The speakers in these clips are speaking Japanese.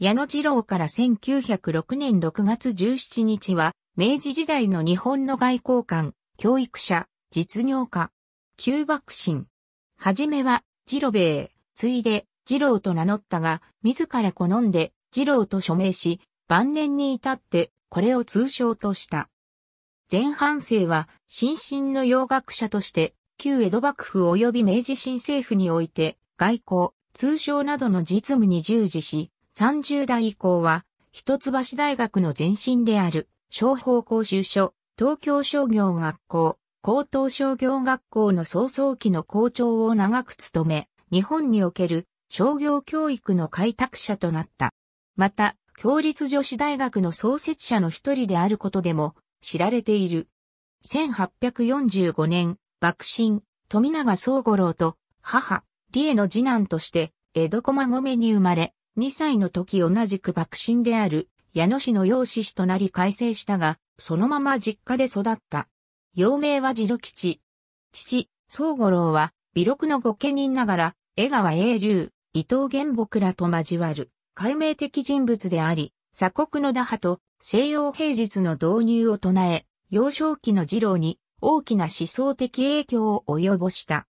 矢野次郎から1906年6月17日は、明治時代の日本の外交官、教育者、実業家、旧幕臣。はじめは、次郎兵衛、ついで、次郎と名乗ったが、自ら好んで、次郎と署名し、晩年に至って、これを通称とした。前半生は、新進の洋学者として、旧江戸幕府及び明治新政府において、外交、通商などの実務に従事し、30代以降は、一橋大学の前身である、商法講習所、東京商業学校、高等商業学校の早々期の校長を長く務め、日本における商業教育の開拓者となった。また、共立女子大学の創設者の一人であることでも知られている。1845年、幕臣、富永宗五郎と母、理恵の次男として、江戸駒込に生まれ、2歳の時同じく幕臣である矢野氏の養子氏となり改正したが、そのまま実家で育った。幼名は次郎吉。父、宗五郎は、微録の御家人ながら、江川英流、伊藤玄木らと交わる、解明的人物であり、鎖国の打破と西洋平日の導入を唱え、幼少期の次郎に大きな思想的影響を及ぼした。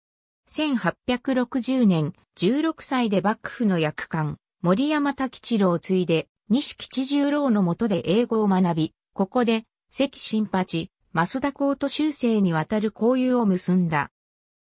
1860年、16歳で幕府の役官、森山滝一郎を継いで、西吉十郎の下で英語を学び、ここで、関新八、増田高と修正にわたる交友を結んだ。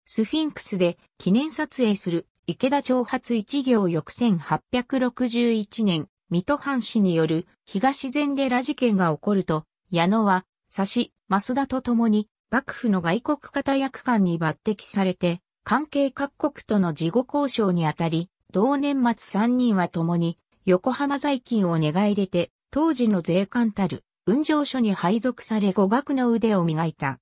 スフィンクスで記念撮影する池田長髪一行翌1861年、水戸藩士による東禅寺事件が起こると、矢野は、佐し、増田と共に、幕府の外国方役官に抜擢されて、関係各国との事後交渉にあたり、同年末3人は共に横浜在勤を願い出て、当時の税関たる運上所に配属され語学の腕を磨いた。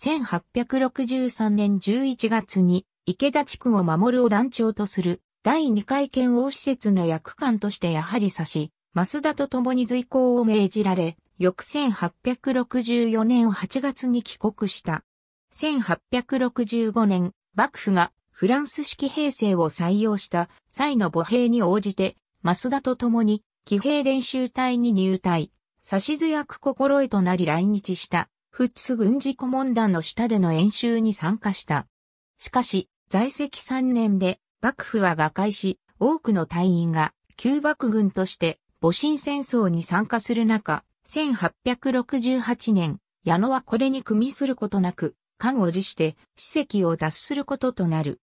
1863年11月に池田地区を守るを団長とする第2回剣王施設の役官としてやはり差し、増田と共に随行を命じられ、翌1864年8月に帰国した。1865年、幕府がフランス式兵成を採用した際の母兵に応じて、増田と共に騎兵練習隊に入隊、指図役心得となり来日したフッツ軍事顧問団の下での演習に参加した。しかし、在籍3年で幕府は瓦解し、多くの隊員が旧幕軍として戊辰戦争に参加する中、1868年、矢野はこれに組みすることなく、関を辞して、史跡を脱することとなる。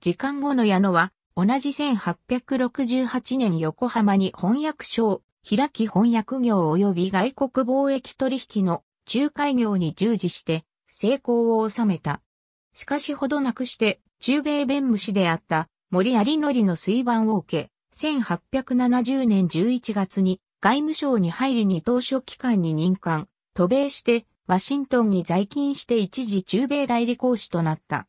時間後の矢野は、同じ1868年横浜に翻訳商、開き翻訳業及び外国貿易取引の仲介業に従事して成功を収めた。しかしほどなくして中米弁務士であった森有則の水盤を受け、1870年11月に外務省に入りに当初期間に任官、渡米してワシントンに在勤して一時中米代理講師となった。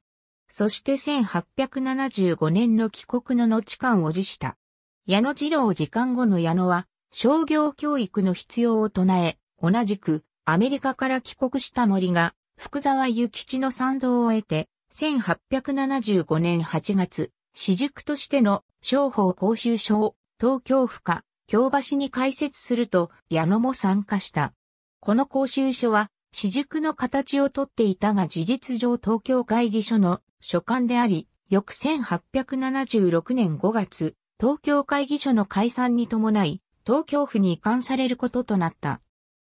そして1875年の帰国の後間を辞した。矢野次郎時間後の矢野は、商業教育の必要を唱え、同じく、アメリカから帰国した森が、福沢諭吉の賛同を得て、1875年8月、私塾としての商法講習所を東京府下、京橋に開設すると矢野も参加した。この講習所は私塾の形をとっていたが事実上東京会議所の所管であり、翌1876年5月、東京会議所の解散に伴い、東京府に移管されることとなった。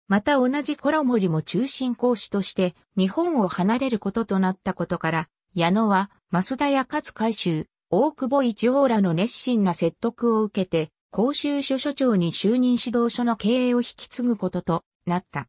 また同じコラモリも中心講師として日本を離れることとなったことから、矢野は増田や勝海舟、大久保一王らの熱心な説得を受けて、公衆所所長に就任指導所の経営を引き継ぐこととなった。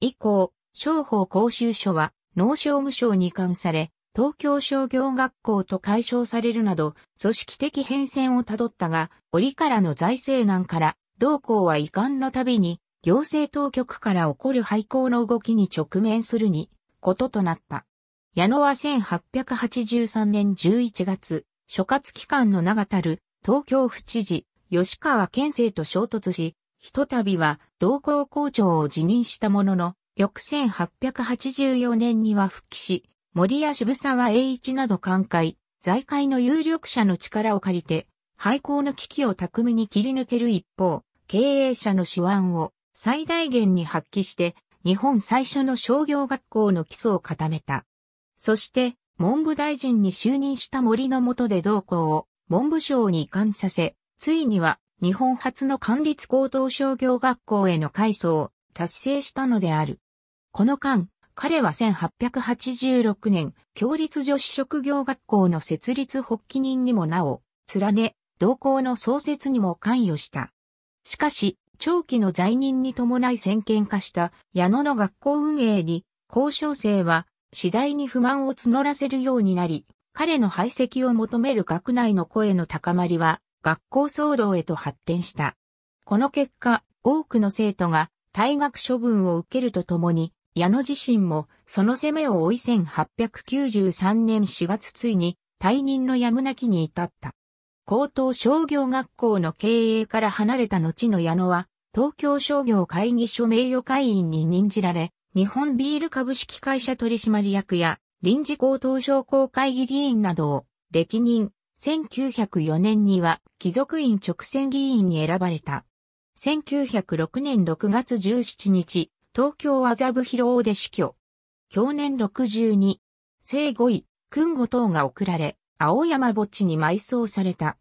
以降、商法公衆所は農商務省に移管され、東京商業学校と解消されるなど、組織的変遷をたどったが、折からの財政難から、同校は遺憾のたびに、行政当局から起こる廃校の動きに直面するに、こととなった。矢野は1883年11月、諸葛機関の名がたる東京府知事、吉川県政と衝突し、ひとたびは同校校長を辞任したものの、翌1884年には復帰し、森や渋沢栄一など官会、財界の有力者の力を借りて、廃校の危機を巧みに切り抜ける一方、経営者の手腕を最大限に発揮して、日本最初の商業学校の基礎を固めた。そして、文部大臣に就任した森の下で同校を文部省に移管させ、ついには日本初の官立高等商業学校への改装を達成したのである。この間、彼は1886年、共立女子職業学校の設立発起人にもなお、連ね、同校の創設にも関与した。しかし、長期の在任に伴い先見化した矢野の学校運営に、交渉生は次第に不満を募らせるようになり、彼の排斥を求める学内の声の高まりは、学校騒動へと発展した。この結果、多くの生徒が退学処分を受けるとともに、矢野自身もその攻めを追い1893年4月ついに退任のやむなきに至った。高等商業学校の経営から離れた後の矢野は、東京商業会議所名誉会員に任じられ、日本ビール株式会社取締役や臨時高等商工会議議員などを歴任、1904年には貴族院直選議員に選ばれた。1906年6月17日、東京麻布広尾で死去。去年62。生後位、君後等が贈られ、青山墓地に埋葬された。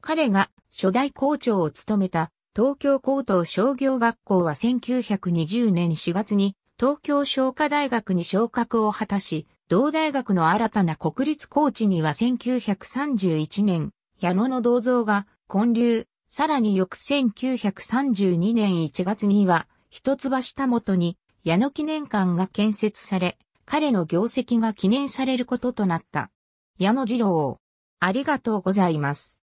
彼が初代校長を務めた東京高等商業学校は1920年4月に東京商科大学に昇格を果たし、同大学の新たな国立高地には1931年、矢野の銅像が建立、さらに翌1932年1月には一橋たもとに矢野記念館が建設され、彼の業績が記念されることとなった。矢野二郎、ありがとうございます。